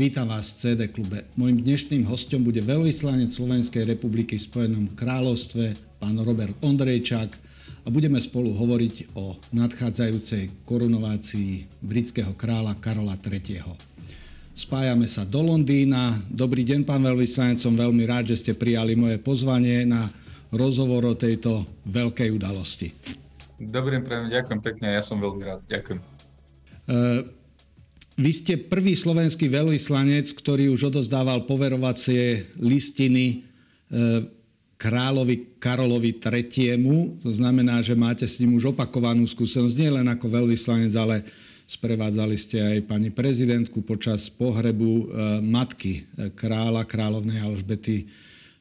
Vítam vás v CD klube. Mojím dnešným hostom bude veľvyslanec Slovenskej republiky v Spojenom kráľovstve, pán Robert Ondrejčák a budeme spolu hovoriť o nadchádzajúcej korunovácii britského kráľa Karola III. Spájame sa do Londýna. Dobrý deň, pán veľvyslanec, som veľmi rád, že ste prijali moje pozvanie na rozhovor o tejto veľkej udalosti. Dobrým prajem, ďakujem pekne, ja som veľmi rád, ďakujem. E, vy ste prvý slovenský veľvyslanec, ktorý už odozdával poverovacie listiny e, kráľovi Karolovi III. To znamená, že máte s ním už opakovanú skúsenosť, nie len ako veľvyslanec, ale sprevádzali ste aj pani prezidentku počas pohrebu e, matky e, kráľa, kráľovnej Alžbety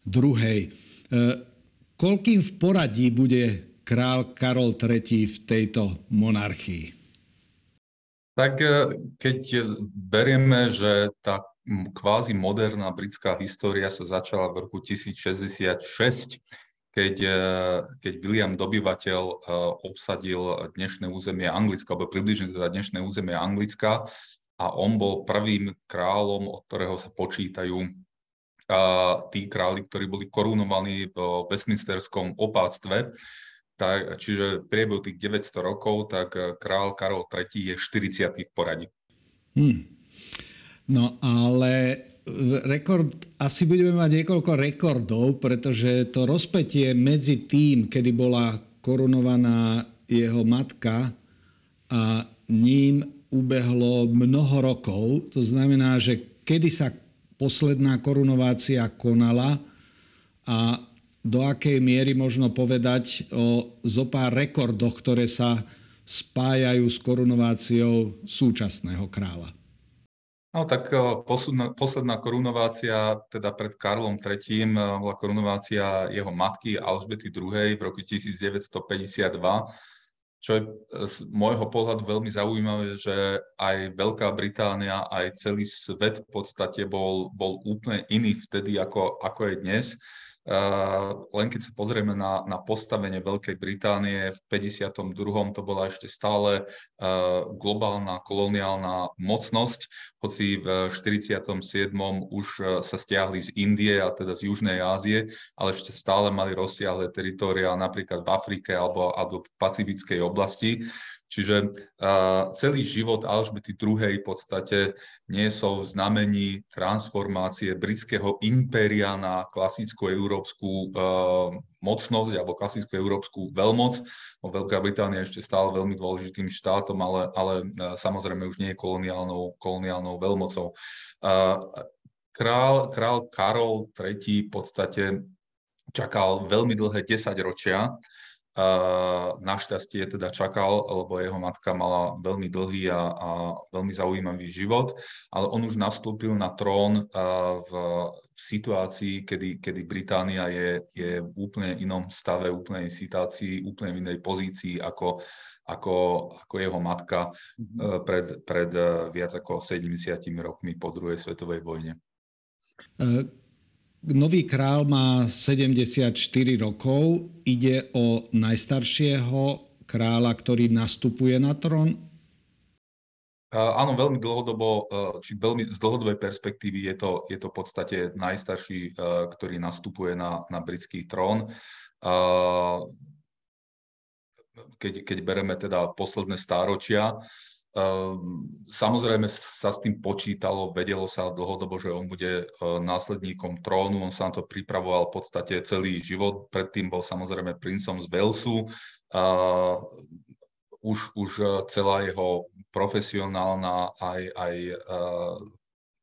II. Koľkým v poradí bude kráľ Karol III v tejto monarchii? Tak e, keď berieme, že tá kvázi moderná britská história sa začala v roku 1066, keď, e, keď William dobyvateľ e, obsadil dnešné územie Anglicka, alebo približne teda dnešné územie Anglicka, a on bol prvým kráľom, od ktorého sa počítajú tí králi, ktorí boli korunovaní v Westminsterskom opáctve tak, čiže v priebehu tých 900 rokov, tak eh, král Karol III je 40. v poradí. Hmm. No ale eh, rekord, asi budeme mať niekoľko rekordov, pretože to rozpetie medzi tým, kedy bola korunovaná jeho matka a ním ubehlo mnoho rokov. To znamená, že kedy sa posledná korunovácia konala a do akej miery možno povedať o zopár rekordoch, ktoré sa spájajú s korunováciou súčasného kráľa? No tak eh, posudná, posledná korunovácia, teda pred Karlom III, eh, bola korunovácia jeho matky Alžbety II v roku 1952, čo je eh, z môjho pohľadu veľmi zaujímavé, že aj Veľká Británia, aj celý svet v podstate bol, bol úplne iný vtedy, ako, ako je dnes. Eh, len keď sa pozrieme na, na postavenie Veľkej Británie v 52. to bola ešte stále eh, globálna koloniálna mocnosť, hoci v 47. už eh, sa stiahli z Indie a teda z Južnej Ázie, ale ešte stále mali rozsiahle teritória napríklad v Afrike alebo, alebo v pacifickej oblasti. Čiže uh, celý život Alžbety II. v podstate niesol v znamení transformácie britského impéria na klasickú európsku uh, mocnosť alebo klasickú európsku veľmoc. No, Veľká Británia je ešte stále veľmi dôležitým štátom, ale, ale uh, samozrejme už nie je koloniálnou, koloniálnou veľmocou. Král, král Karol III. v podstate čakal veľmi dlhé desaťročia ročia Našťastie teda čakal, lebo jeho matka mala veľmi dlhý a, a veľmi zaujímavý život, ale on už nastúpil na trón v, v situácii, kedy, kedy Británia je, je v úplne inom stave, úplnej situácii, úplne v inej pozícii ako, ako, ako jeho matka e, mhm. pred, pred e, viac ako 70 rokmi po druhej svetovej vojne. E, Nový král má 74 rokov, ide o najstaršieho kráľa, ktorý nastupuje na trón. Áno, veľmi dlhodobo, či veľmi z dlhodobej perspektívy je to, je to v podstate najstarší, ktorý nastupuje na, na britský trón. Keď, keď bereme teda posledné stáročia, Ehm, samozrejme sa s tým počítalo, vedelo sa dlhodobo, že on bude e, následníkom trónu, on sa na to pripravoval v podstate celý život, predtým bol samozrejme princom z Walesu, už, už e, celá jeho profesionálna aj, aj e,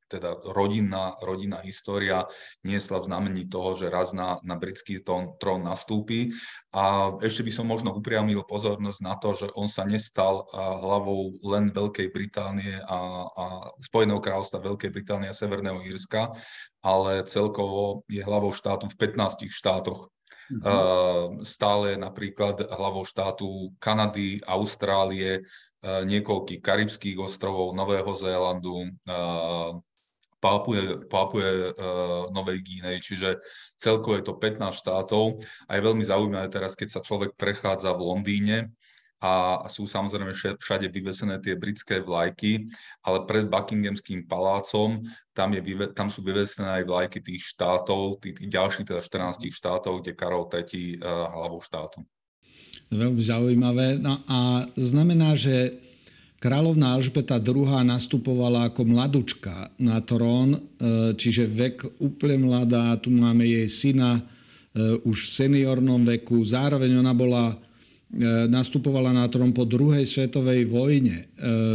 teda rodinná, rodinná história niesla v znamení toho, že raz na, na britský tón, trón nastúpi. A ešte by som možno upriamil pozornosť na to, že on sa nestal hlavou len Veľkej Británie a, a Spojeného kráľovstva Veľkej Británie a Severného Írska, ale celkovo je hlavou štátu v 15 štátoch Uh-huh. Stále napríklad hlavou štátu Kanady, Austrálie, niekoľkých karibských ostrovov, Nového Zélandu, Pápuje, Papuje uh, e, Novej Gínej, čiže celko je to 15 štátov a je veľmi zaujímavé teraz, keď sa človek prechádza v Londýne, a sú samozrejme všade vyvesené tie britské vlajky, ale pred Buckinghamským palácom tam, je, tam sú vyvesené aj vlajky tých štátov, tých, tých ďalších teda 14 štátov, kde Karol III e, hlavou štátu. Veľmi zaujímavé. No a znamená, že Královna Alžbeta II. nastupovala ako mladučka na trón, e, čiže vek úplne mladá. Tu máme jej syna e, už v seniornom veku. Zároveň ona bola, e, nastupovala na trón po druhej svetovej vojne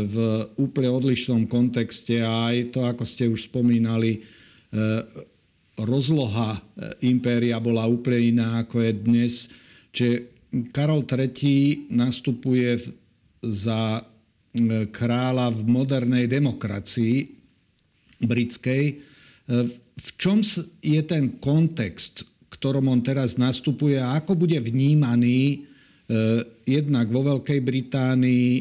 v úplne odlišnom kontexte a aj to, ako ste už spomínali, rozloha impéria bola úplne iná, ako je dnes. Čiže Karol III nastupuje za E, kráľa v modernej demokracii britskej. E, v čom je ten kontext, ktorom on teraz nastupuje a ako bude vnímaný e, jednak vo Veľkej Británii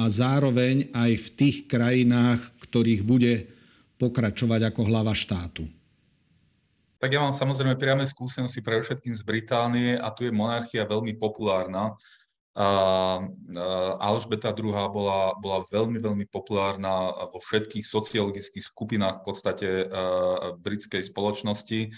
a zároveň aj v tých krajinách, ktorých bude pokračovať ako hlava štátu? Tak ja mám samozrejme priame skúsenosti pre všetkým z Británie a tu je monarchia veľmi populárna. A, Alžbeta II. Bola, bola veľmi, veľmi populárna vo všetkých sociologických skupinách v podstate e, britskej spoločnosti e,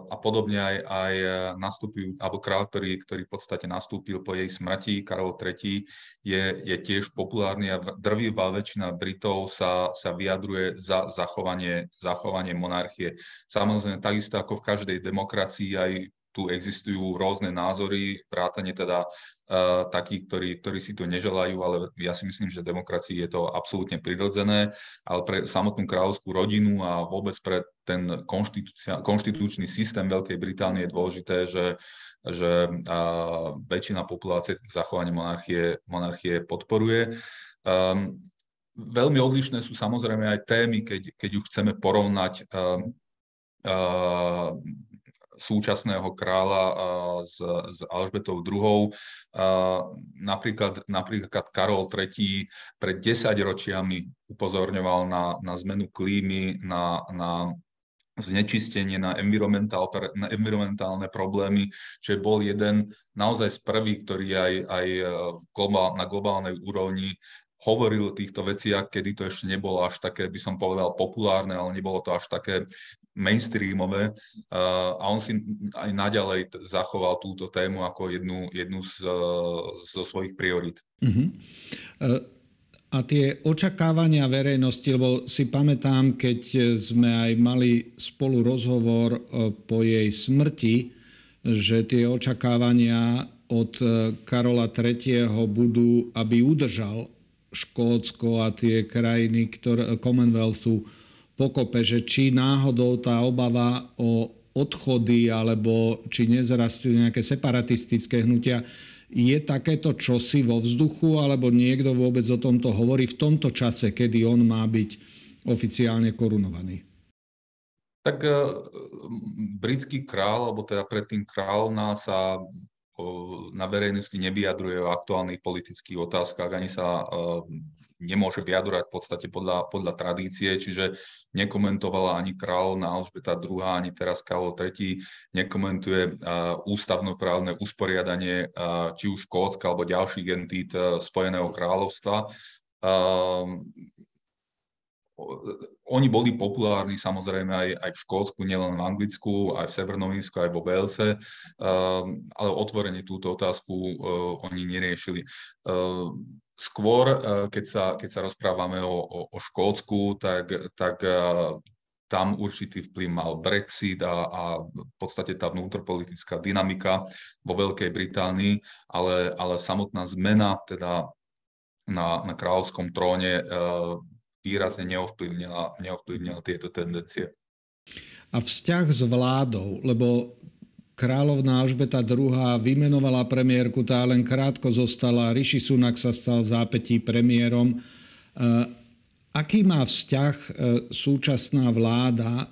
a podobne aj, aj nastúpil, alebo kráľ, ktorý, ktorý v podstate nastúpil po jej smrti, Karol III, je, je tiež populárny a drvivá väčšina Britov sa, sa vyjadruje za zachovanie, zachovanie monarchie. Samozrejme, takisto ako v každej demokracii, aj tu existujú rôzne názory, vrátane teda uh, eh, takí, ktorí, ktorí si to neželajú, ale ja si myslím, že demokracii je to absolútne prirodzené, ale pre samotnú kráľovskú rodinu a vôbec pre ten konštitučný systém Veľkej Británie je dôležité, že, že uh, väčšina populácie zachovanie monarchie, monarchie podporuje. Um, veľmi odlišné sú samozrejme aj témy, keď, keď už chceme porovnať uh, súčasného kráľa s, s Alžbetou II. Napríklad, napríklad Karol III. pred desaťročiami upozorňoval na, na zmenu klímy, na, na znečistenie, na, environmental, na environmentálne problémy, že bol jeden naozaj z prvých, ktorý aj, aj e, globál, na globálnej úrovni hovoril o týchto veciach, kedy to ešte nebolo až také, by som povedal, populárne, ale nebolo to až také mainstreamové eh, a on si aj naďalej zachoval túto tému ako jednu, jednu z, eh, zo svojich priorit. Uh-huh. A tie očakávania verejnosti, lebo si pamätám, keď sme aj mali spolu rozhovor po jej smrti, že tie očakávania od Karola III. budú, aby udržal Škótsko a tie krajiny ktoré, Commonwealthu pokope, že či náhodou tá obava o odchody alebo či nezrastú nejaké separatistické hnutia. Je takéto čosi vo vzduchu alebo niekto vôbec o tomto hovorí v tomto čase, kedy on má byť oficiálne korunovaný? Tak e, britský král, alebo teda predtým kráľovná sa na verejnosti nevyjadruje o aktuálnych politických otázkach, ani sa e, nemôže vyjadrovať v podstate podľa, podľa tradície, čiže nekomentovala ani kráľovná Alžbeta II, ani teraz Karol III, nekomentuje e, ústavnoprávne usporiadanie e, či už Škótska alebo ďalších entít Spojeného kráľovstva oni boli populárni samozrejme aj, aj v Škótsku, nielen v Anglicku, aj v Severnovinsku, aj vo Walese, ehm, ale otvorene túto otázku eh, oni neriešili. Ehm, skôr, eh, keď sa, keď sa rozprávame o, o, o Škótsku, tak, tak eh, tam určitý vplyv mal Brexit a, a v podstate tá vnútropolitická dynamika vo Veľkej Británii, ale, ale samotná zmena teda na, na kráľovskom tróne výrazne neovplyvnila, neovplyvnila tieto tendencie. A vzťah s vládou, lebo kráľovná Alžbeta II. vymenovala premiérku, tá len krátko zostala, Rishi Sunak sa stal zápetí premiérom. E, aký má vzťah e, súčasná vláda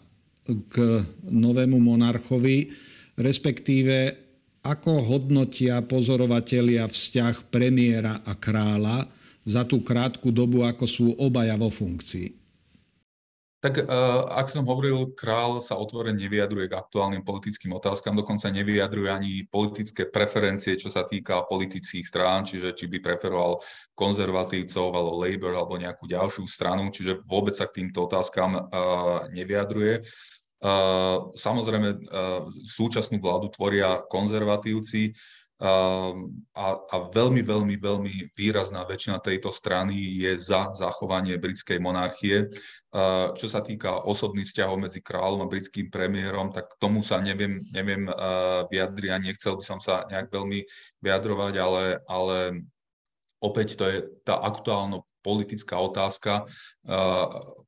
k novému monarchovi, respektíve ako hodnotia pozorovatelia vzťah premiéra a kráľa, za tú krátku dobu, ako sú obaja vo funkcii? Tak eh, ak som hovoril, král sa otvorene nevyjadruje k aktuálnym politickým otázkam, dokonca nevyjadruje ani politické preferencie, čo sa týka politických strán, čiže či by preferoval konzervatívcov alebo Labour alebo nejakú ďalšiu stranu, čiže vôbec sa k týmto otázkam eh, nevyjadruje. Eh, samozrejme, súčasnú vládu tvoria konzervatívci, Ehm, a, a veľmi, veľmi, veľmi výrazná väčšina tejto strany je za zachovanie britskej monarchie. Ehm, čo sa týka osobných vzťahov medzi kráľom a britským premiérom, tak k tomu sa neviem, neviem ehm, vyjadriť a nechcel by som sa nejak veľmi vyjadrovať, ale, ale opäť to je tá aktuálna politická otázka a,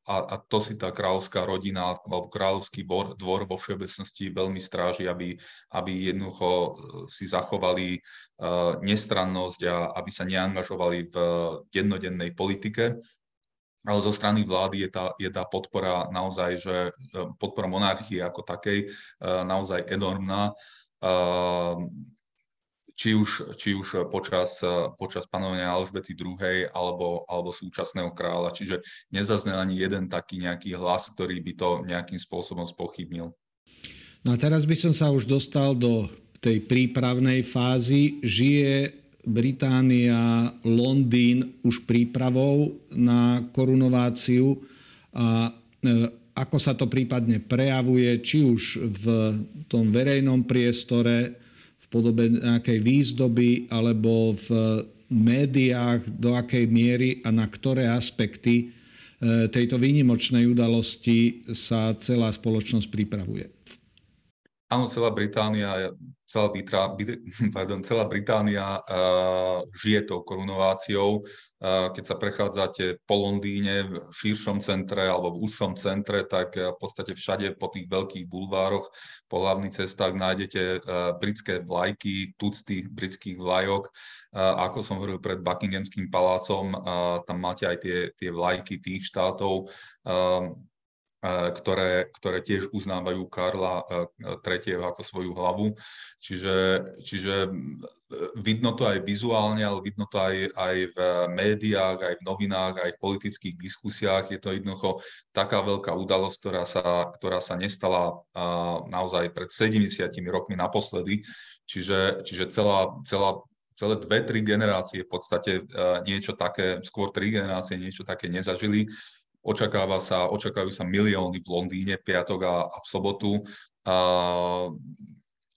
a to si tá kráľovská rodina alebo kráľovský dvor, dvor vo všeobecnosti veľmi stráži, aby, aby jednoducho e, si zachovali e, nestrannosť a aby sa neangažovali v e, dennodennej politike. Ale zo strany vlády je tá, je tá podpora naozaj, že podpora monarchie ako takej naozaj enormná či už, či už e, počas, e, počas panovania Alžbety II. Alebo, alebo súčasného kráľa. Čiže nezaznel ani jeden taký nejaký hlas, ktorý by to nejakým spôsobom spochybnil. No a teraz by som sa už dostal do tej prípravnej fázy. Žije Británia, Londýn už prípravou na korunováciu a e, ako sa to prípadne prejavuje, či už v tom verejnom priestore, podobe nejakej výzdoby alebo v eh, médiách, do akej miery a na ktoré aspekty eh, tejto výnimočnej udalosti sa celá spoločnosť pripravuje. Áno, celá Británia, celá, Vitra, pardon, celá Británia uh, žije tou korunováciou. Uh, keď sa prechádzate po Londýne v širšom centre alebo v úzšom centre, tak eh, v podstate všade po tých veľkých bulvároch, po hlavných cestách nájdete uh, britské vlajky, tucty britských vlajok. Uh, ako som hovoril pred Buckinghamským palácom, uh, tam máte aj tie, tie vlajky tých štátov. Uh, Eh, ktoré, ktoré tiež uznávajú Karla eh, III. ako svoju hlavu. Čiže, čiže eh, vidno to aj vizuálne, ale vidno to aj, aj v médiách, aj v novinách, aj v politických diskusiách. Je to jednoducho taká veľká udalosť, ktorá sa, ktorá sa nestala naozaj pred 70 rokmi naposledy. Čiže, čiže celá, celá celé dve, tri generácie v podstate niečo také, skôr tri generácie niečo také nezažili Očakáva sa, očakajú sa milióny v Londýne piatok a, a v sobotu.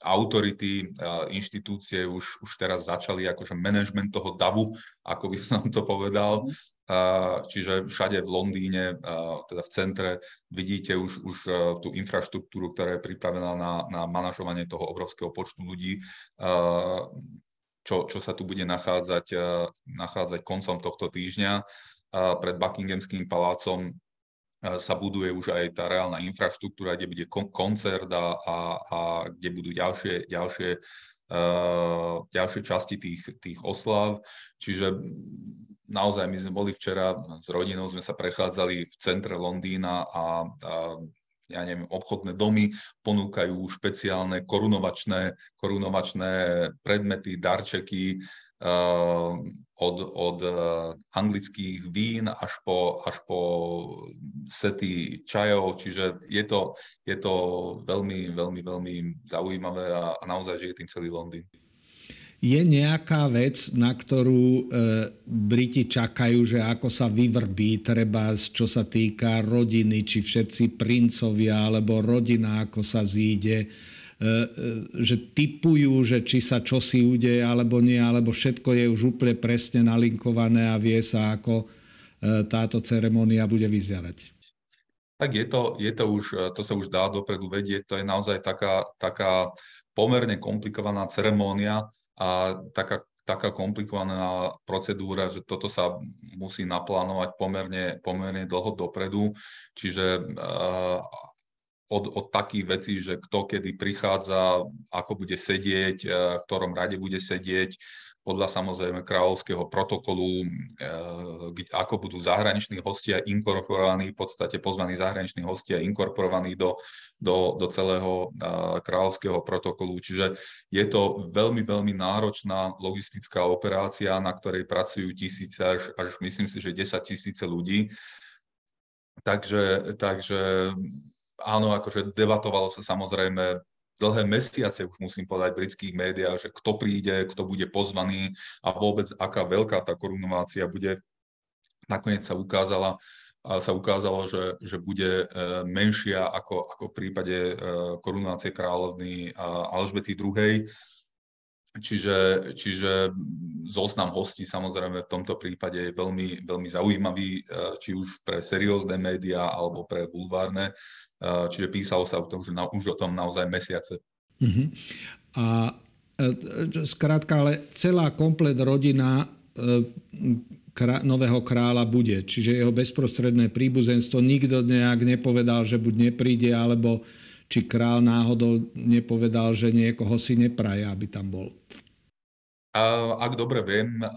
autority, inštitúcie už, už teraz začali akože manažment toho davu, ako by som to povedal. Mhm. Čiže všade v Londýne, teda v centre, vidíte už, už tú infraštruktúru, ktorá je pripravená na, na manažovanie toho obrovského počtu ľudí, čo, čo sa tu bude nachádzať, nachádzať koncom tohto týždňa pred Buckinghamským palácom e, sa buduje už aj tá reálna infraštruktúra, kde bude koncert a, a, a kde budú ďalšie, ďalšie, uh, ďalšie časti tých, tých oslav. Čiže naozaj my sme boli včera s rodinou, sme sa prechádzali v centre Londýna a, a ja neviem, obchodné domy ponúkajú špeciálne korunovačné, korunovačné predmety, darčeky, Eh, od, od eh, anglických vín až po, až po sety čajov, čiže je to, je to veľmi, veľmi, veľmi zaujímavé a, a naozaj žije tým celý Londýn. Je nejaká vec, na ktorú e, Briti čakajú, že ako sa vyvrbí, treba čo sa týka rodiny, či všetci princovia, alebo rodina, ako sa zíde E, e, že typujú, že či sa čosi udeje alebo nie, alebo všetko je už úplne presne nalinkované a vie sa, ako e, táto ceremonia bude vyzerať. Tak je to, je to už, to sa už dá dopredu vedieť, to je naozaj taká, taká pomerne komplikovaná ceremónia a taká, taká komplikovaná procedúra, že toto sa musí naplánovať pomerne, pomerne dlho dopredu, čiže od, od takých vecí, že kto kedy prichádza, ako bude sedieť, e, v ktorom rade bude sedieť, podľa samozrejme kráľovského protokolu, e, ako budú zahraniční hostia inkorporovaní, v podstate pozvaní zahraniční hostia inkorporovaní do, do, do celého e, kráľovského protokolu. Čiže je to veľmi, veľmi náročná logistická operácia, na ktorej pracujú tisíce až, až myslím si, že 10 tisíce ľudí. Takže, takže áno, akože debatovalo sa samozrejme dlhé mesiace, už musím povedať, v britských médiách, že kto príde, kto bude pozvaný a vôbec aká veľká tá korunovácia bude. Nakoniec sa ukázala, sa ukázalo, že, že bude e, menšia ako, ako v prípade e, korunovácie kráľovny e, Alžbety II. Čiže, čiže zoznam hostí samozrejme v tomto prípade je veľmi, veľmi zaujímavý, či už pre seriózne médiá alebo pre bulvárne Eh, čiže písalo sa o tom, že na, už o tom naozaj mesiace. Uh-huh. A e, e, Skrátka, ale celá komplet rodina e, krá, nového kráľa bude. Čiže jeho bezprostredné príbuzenstvo nikto nejak nepovedal, že buď nepríde, alebo či kráľ náhodou nepovedal, že niekoho si nepraje, aby tam bol. Eh, ak dobre viem, eh,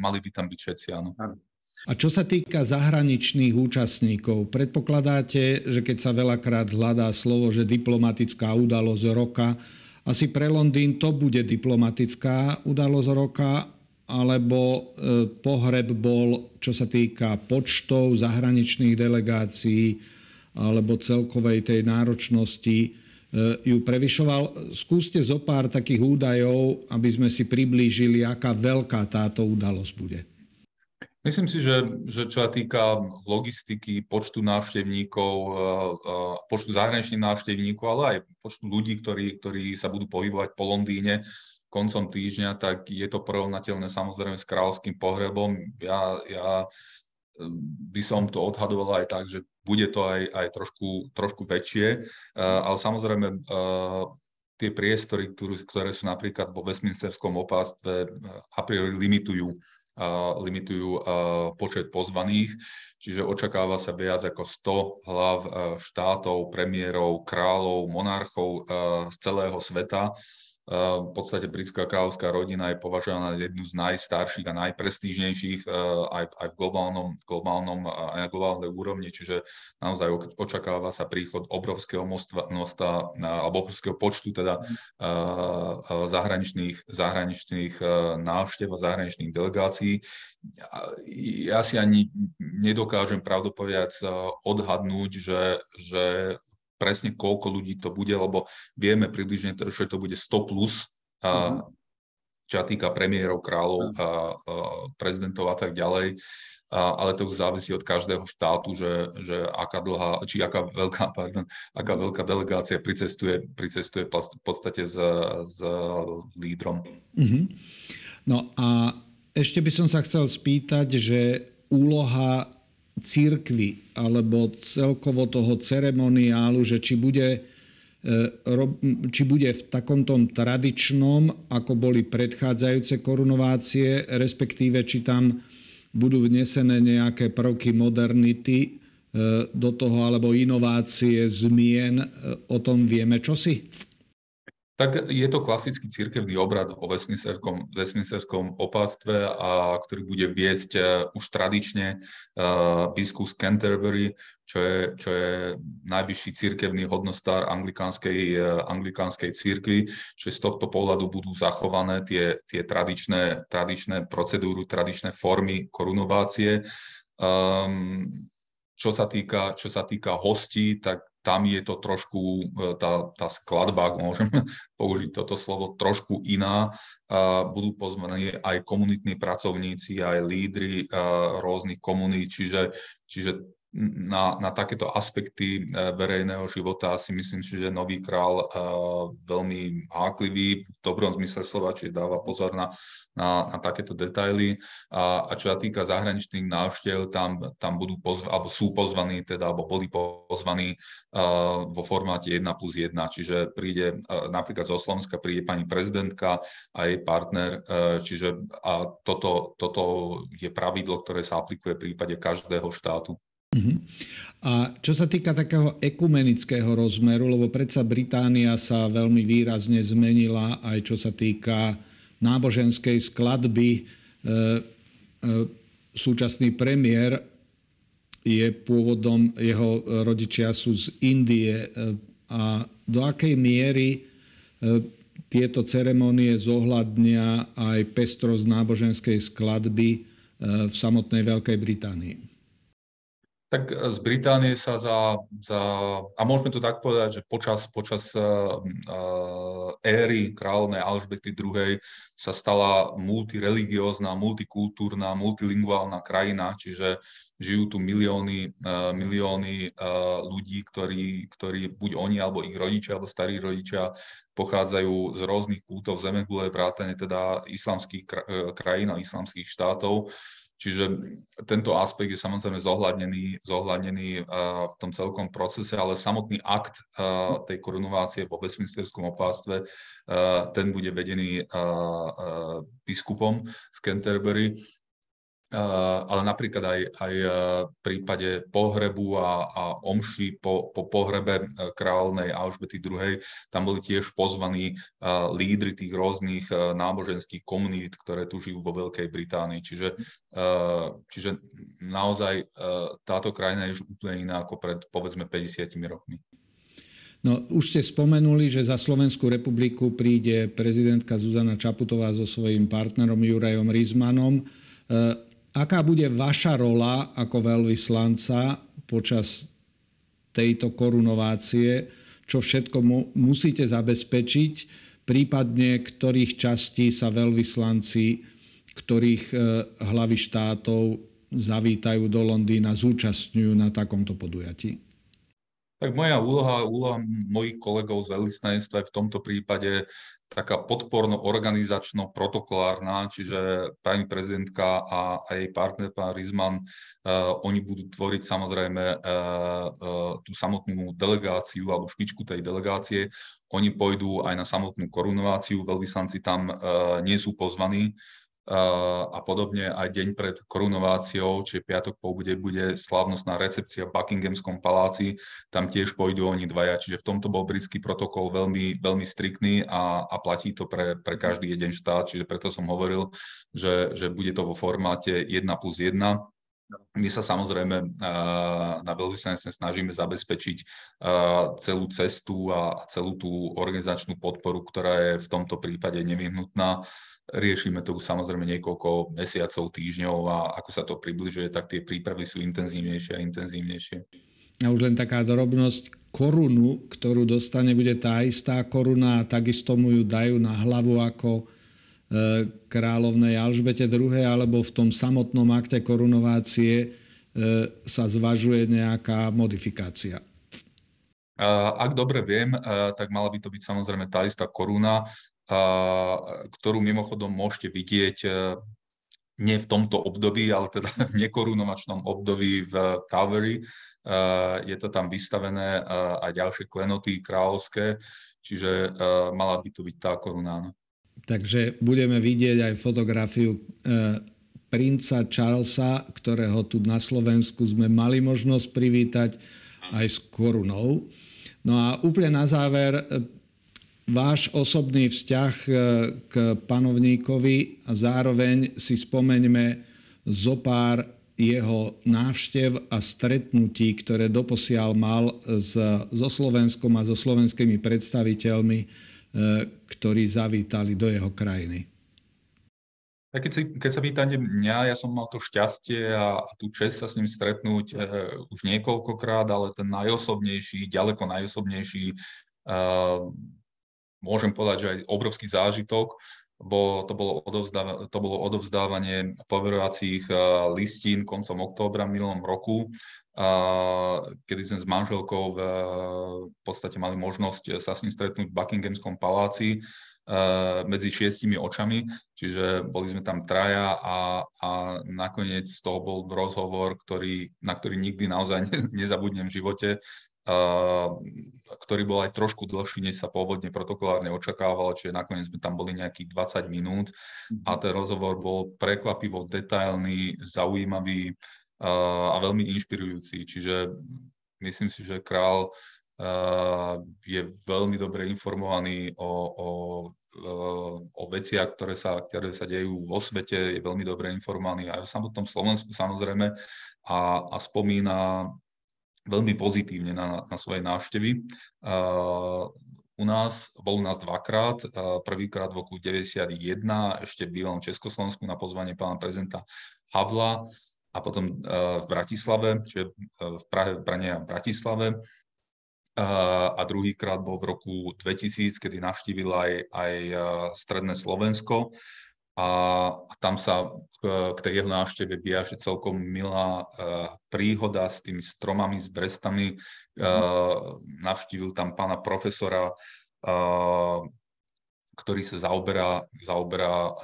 mali by tam byť všetci, áno. áno. A čo sa týka zahraničných účastníkov, predpokladáte, že keď sa veľakrát hľadá slovo, že diplomatická udalosť roka, asi pre Londýn to bude diplomatická udalosť roka, alebo e, pohreb bol, čo sa týka počtov zahraničných delegácií, alebo celkovej tej náročnosti e, ju prevyšoval. Skúste zo pár takých údajov, aby sme si priblížili, aká veľká táto udalosť bude. Myslím si, že, že čo sa týka logistiky, počtu návštevníkov, eh, eh, počtu zahraničných návštevníkov, ale aj počtu ľudí, ktorí, ktorí sa budú pohybovať po Londýne koncom týždňa, tak je to porovnateľné samozrejme s kráľovským pohrebom. Ja, ja eh, by som to odhadoval aj tak, že bude to aj, aj trošku, trošku väčšie, ale samozrejme tie priestory, ktoré sú napríklad vo Westminsterskom opáctve, a priori limitujú limitujú počet pozvaných, čiže očakáva sa viac ako 100 hlav e, štátov, premiérov, kráľov, monarchov e, z celého sveta, Ehm, v podstate britská kráľovská rodina je považovaná za jednu z najstarších a najprestížnejších ehm, aj, aj v globálnom, globálnom aj na globálnej úrovni, čiže naozaj očakáva sa príchod obrovského mostva, mosta, alebo obrovského počtu teda mhm. ehm, zahraničných, zahraničných návštev a zahraničných delegácií. Ja si ani nedokážem pravdopoviac odhadnúť, že, že presne koľko ľudí to bude, lebo vieme približne, že to bude 100 plus, uh čo týka premiérov, kráľov, mhm. a, a prezidentov a tak ďalej. A, ale to už závisí od každého štátu, že, že aká dlhá, či aká veľká, pardon, aká veľká delegácia pricestuje, pricestuje v podstate s, s lídrom. Mhm. No a ešte by som sa chcel spýtať, že úloha církvy alebo celkovo toho ceremoniálu, že či bude, e, či bude v takomto tradičnom, ako boli predchádzajúce korunovácie, respektíve či tam budú vnesené nejaké prvky modernity e, do toho alebo inovácie, zmien, e, o tom vieme čosi? tak je to klasický cirkevný obrad o vesmíserskom, vesmíserskom opáctve, a ktorý bude viesť e, už tradične uh, biskup z Canterbury, čo je, čo je najvyšší cirkevný hodnostár anglikánskej, uh, anglikánskej církvy, že z tohto pohľadu budú zachované tie, tie tradičné, tradičné procedúry, tradičné formy korunovácie. Um, čo sa týka, čo sa týka hostí, tak tam je to trošku, e, tá, tá skladba, ak môžem použiť toto slovo, trošku iná. E, budú pozvaní aj komunitní pracovníci, aj lídry e, rôznych komunít, čiže, čiže na, na takéto aspekty e, verejného života si myslím, že nový král e, veľmi háklivý, v dobrom zmysle slova, čiže dáva pozor na, na, na takéto detaily. A, a čo sa týka zahraničných návštev, tam, tam budú pozv- alebo sú pozvaní, teda, alebo boli pozvaní e, vo formáte 1 plus 1, čiže príde napríklad zo Slovenska príde pani prezidentka a jej partner, čiže a toto, toto je pravidlo, ktoré sa aplikuje v prípade každého štátu. Uh-huh. A čo sa týka takého ekumenického rozmeru, lebo predsa Británia sa veľmi výrazne zmenila aj čo sa týka náboženskej skladby. E, e, súčasný premiér je pôvodom, jeho rodičia sú z Indie. E, a do akej miery tieto ceremonie zohľadnia aj pestrosť náboženskej skladby v samotnej Veľkej Británii? tak e, z Británie sa za, za a môžeme to tak povedať, že počas, počas uh, éry kráľovnej Alžbety II. sa stala multireligiózna, multikultúrna, multilinguálna krajina, čiže žijú tu milióny, uh, milióny uh, ľudí, ktorí, ktorí buď oni, alebo ich rodičia, alebo starí rodičia pochádzajú z rôznych kútov zemegule, vrátane teda islamských krajín a islamských štátov. Uh, Čiže tento aspekt je samozrejme zohľadnený, zohľadnený uh, v tom celkom procese, ale samotný akt uh, tej korunovácie vo vesmisterskom opáctve uh, eh, ten bude vedený biskupom z Canterbury Eh, ale napríklad aj, aj eh, v prípade pohrebu a, a omši po, po pohrebe eh, kráľnej Alžbety II. Tam boli tiež pozvaní lídry tých rôznych náboženských komunít, ktoré tu žijú vo Veľkej Británii. Čiže, čiže naozaj táto krajina je už úplne iná ako pred povedzme 50 rokmi. No, už ste spomenuli, že za Slovenskú republiku príde prezidentka Zuzana Čaputová so svojím partnerom Jurajom Rizmanom aká bude vaša rola ako veľvyslanca počas tejto korunovácie, čo všetko mu musíte zabezpečiť, prípadne ktorých častí sa veľvyslanci, ktorých e, hlavy štátov zavítajú do Londýna, zúčastňujú na takomto podujatí? tak moja úloha, úloha mojich kolegov z veľvyslanectva je v tomto prípade taká podporno-organizačno-protokolárna, čiže pani prezidentka a, a jej partner, pán Rizman, uh, oni budú tvoriť samozrejme uh, uh, tú samotnú delegáciu alebo špičku tej delegácie. Oni pôjdu aj na samotnú korunováciu, veľvyslanci tam uh, nie sú pozvaní, Eh, a podobne aj deň pred korunováciou, čiže piatok po bude, bude slávnostná recepcia v Buckinghamskom paláci, tam tiež pôjdu oni dvaja, čiže v tomto bol britský protokol veľmi, veľmi striktný a, a platí to pre, pre každý jeden štát, čiže preto som hovoril, že, že bude to vo formáte 1 plus 1, my sa samozrejme na veľvyslanectve snažíme zabezpečiť celú cestu a celú tú organizačnú podporu, ktorá je v tomto prípade nevyhnutná. Riešime to samozrejme niekoľko mesiacov, týždňov a ako sa to približuje, tak tie prípravy sú intenzívnejšie a intenzívnejšie. A už len taká drobnosť, korunu, ktorú dostane, bude tá istá koruna a takisto mu ju dajú na hlavu ako E, kráľovnej Alžbete II. alebo v tom samotnom akte korunovácie e, sa zvažuje nejaká modifikácia. E, ak dobre viem, tak mala by to byť samozrejme tá istá koruna, ktorú mimochodom môžete vidieť nie v tomto období, ale teda v nekorunovačnom období v Towery. Je to tam vystavené aj ďalšie klenoty kráľovské, čiže mala by to byť tá koruna. Takže budeme vidieť aj fotografiu e, princa Charlesa, ktorého tu na Slovensku sme mali možnosť privítať aj s korunou. No a úplne na záver e, váš osobný vzťah e, k panovníkovi a zároveň si spomeňme zo pár jeho návštev a stretnutí, ktoré doposiaľ mal so Slovenskom a so slovenskými predstaviteľmi E, ktorí zavítali do jeho krajiny. keď, si, keď sa pýtate mňa, ja som mal to šťastie a, a tú čest sa s ním stretnúť e, už niekoľkokrát, ale ten najosobnejší, ďaleko najosobnejší, e, môžem povedať, že aj obrovský zážitok to bolo, odovzdáva, to bolo odovzdávanie poverovacích eh, listín koncom októbra minulom roku, eh, kedy sme s manželkou v podstate mali možnosť sa s ním stretnúť v Buckinghamskom paláci eh, medzi šiestimi očami, čiže boli sme tam traja a, a nakoniec z toho bol rozhovor, ktorý, na ktorý nikdy naozaj nezabudnem v živote, Ehm, ktorý bol aj trošku dlhší, než sa pôvodne protokolárne očakávalo, čiže nakoniec sme tam boli nejakých 20 minút a mhm. ten rozhovor bol prekvapivo detailný, zaujímavý ehm, a veľmi inšpirujúci. Čiže myslím si, že král ehm, je veľmi dobre informovaný o, o, o veciach, ktoré sa, ktoré sa dejú vo svete, je veľmi dobre informovaný aj o samotnom Slovensku samozrejme a, a spomína veľmi pozitívne na, na svoje návštevy. Uh, u nás, bol u nás dvakrát, uh, prvýkrát v roku 91, ešte v bývalom Československu na pozvanie pána prezidenta Havla a potom uh, v Bratislave, čiže v Prahe, Brane a Bratislave. A druhýkrát bol v roku 2000, kedy navštívil aj, aj stredné Slovensko a, tam sa k, tej jeho návšteve viaže celkom milá e, príhoda s tými stromami, s brestami. E, mhm. navštívil tam pána profesora e, ktorý sa zaoberá, zaoberá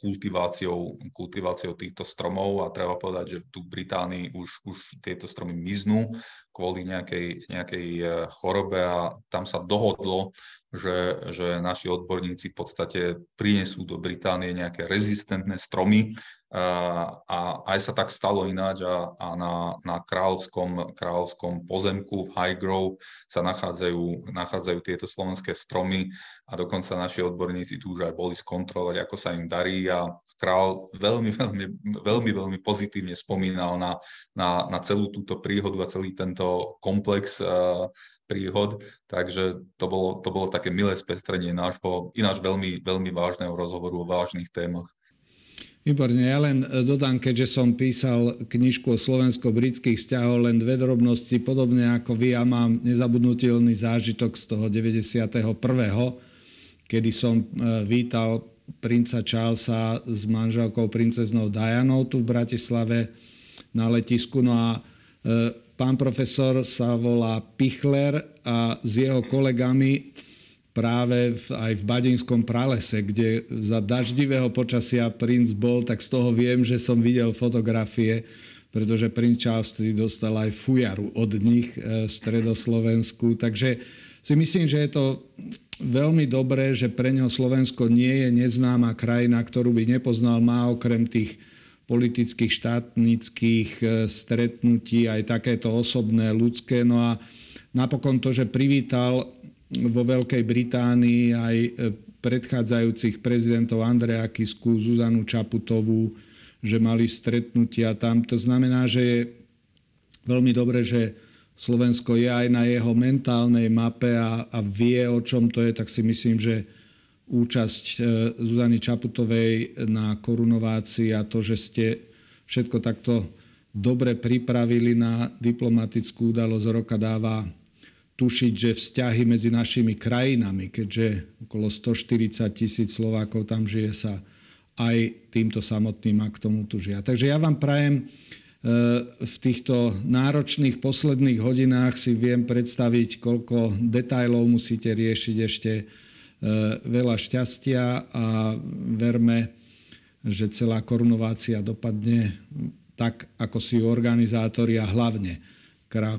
kultiváciou, kultiváciou týchto stromov a treba povedať, že tu v Británii už, už tieto stromy miznú kvôli nejakej, nejakej e, chorobe a tam sa dohodlo, že, že naši odborníci v podstate prinesú do Británie nejaké rezistentné stromy, a aj sa tak stalo ináč a, a na, na kráľovskom, kráľovskom pozemku v Highgrove sa nachádzajú, nachádzajú tieto slovenské stromy a dokonca naši odborníci tu už aj boli skontrolovať, ako sa im darí a kráľ veľmi, veľmi, veľmi, veľmi pozitívne spomínal na, na, na celú túto príhodu a celý tento komplex uh, príhod, takže to bolo, to bolo také milé spestrenie nášho ináč veľmi, veľmi vážneho rozhovoru o vážnych témach. Výborne, ja len e, dodám, keďže som písal knižku o slovensko-britských vzťahov, len dve drobnosti, podobne ako vy, ja mám nezabudnutelný zážitok z toho 91., kedy som e, vítal princa Charlesa s manželkou princeznou Dianou tu v Bratislave na letisku. No a e, pán profesor sa volá Pichler a s jeho kolegami práve v, aj v Badinskom pralese, kde za daždivého počasia princ bol, tak z toho viem, že som videl fotografie, pretože princ Charles III dostal aj fujaru od nich e, v Stredoslovensku. Takže si myslím, že je to veľmi dobré, že pre neho Slovensko nie je neznáma krajina, ktorú by nepoznal. Má okrem tých politických, štátnických e, stretnutí aj takéto osobné, ľudské. No a napokon to, že privítal vo Veľkej Británii aj e, predchádzajúcich prezidentov Andreja Kisku, Zuzanu Čaputovú, že mali stretnutia tam. To znamená, že je veľmi dobre, že Slovensko je aj na jeho mentálnej mape a, a vie, o čom to je, tak si myslím, že účasť e, Zuzany Čaputovej na korunovácii a to, že ste všetko takto dobre pripravili na diplomatickú udalosť roka dáva tušiť, že vzťahy medzi našimi krajinami, keďže okolo 140 tisíc Slovákov tam žije, sa aj týmto samotným aktom utužia. Takže ja vám prajem e, v týchto náročných posledných hodinách si viem predstaviť, koľko detajlov musíte riešiť ešte e, veľa šťastia a verme, že celá korunovácia dopadne tak, ako si organizátori a hlavne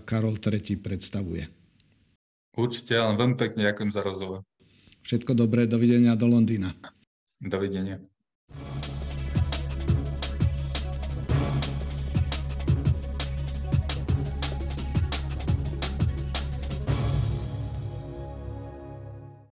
Karol III predstavuje. Určite, len veľmi pekne ďakujem za rozhovor. Všetko dobré, dovidenia do Londýna. Dovidenia.